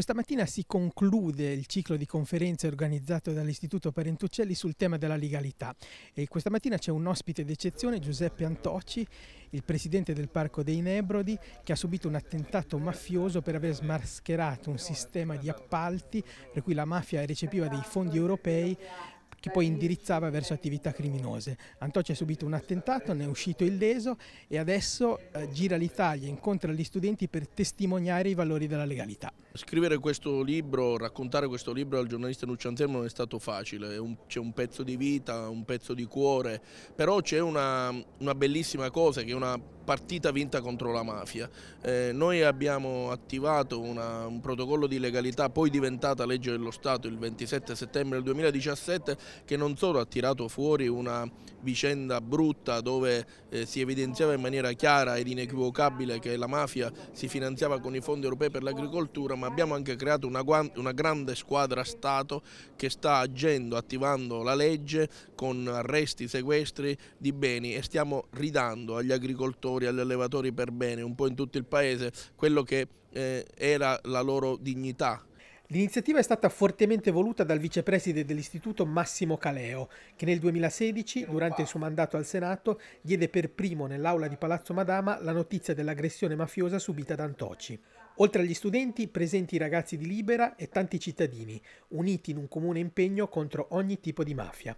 Questa mattina si conclude il ciclo di conferenze organizzato dall'Istituto Parentuccelli sul tema della legalità e questa mattina c'è un ospite d'eccezione, Giuseppe Antocci, il presidente del Parco dei Nebrodi, che ha subito un attentato mafioso per aver smascherato un sistema di appalti per cui la mafia recepiva dei fondi europei che poi indirizzava verso attività criminose. Antocci ha subito un attentato, ne è uscito illeso e adesso eh, gira l'Italia, incontra gli studenti per testimoniare i valori della legalità. Scrivere questo libro, raccontare questo libro al giornalista Lucio non è stato facile, c'è un pezzo di vita, un pezzo di cuore, però c'è una, una bellissima cosa che è una partita vinta contro la mafia. Eh, noi abbiamo attivato una, un protocollo di legalità poi diventata legge dello Stato il 27 settembre del 2017 che non solo ha tirato fuori una vicenda brutta dove eh, si evidenziava in maniera chiara ed inequivocabile che la mafia si finanziava con i fondi europei per l'agricoltura ma abbiamo anche creato una, una grande squadra Stato che sta agendo, attivando la legge con arresti, sequestri di beni e stiamo ridando agli agricoltori, agli allevatori per bene, un po' in tutto il paese, quello che eh, era la loro dignità L'iniziativa è stata fortemente voluta dal vicepreside dell'istituto Massimo Caleo, che nel 2016, durante il suo mandato al Senato, diede per primo nell'aula di Palazzo Madama la notizia dell'aggressione mafiosa subita da Antoci. Oltre agli studenti, presenti i ragazzi di Libera e tanti cittadini, uniti in un comune impegno contro ogni tipo di mafia.